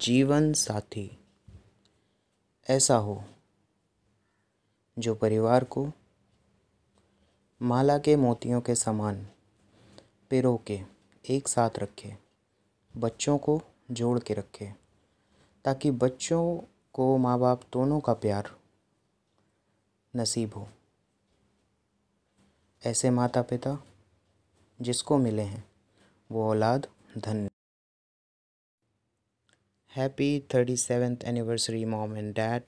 जीवन साथी ऐसा हो जो परिवार को माला के मोतियों के समान पिरो के एक साथ रखे बच्चों को जोड़ के रखे ताकि बच्चों को माँ बाप दोनों का प्यार नसीब हो ऐसे माता पिता जिसको मिले हैं वो औलाद धन्य Happy 37th anniversary, mom and dad.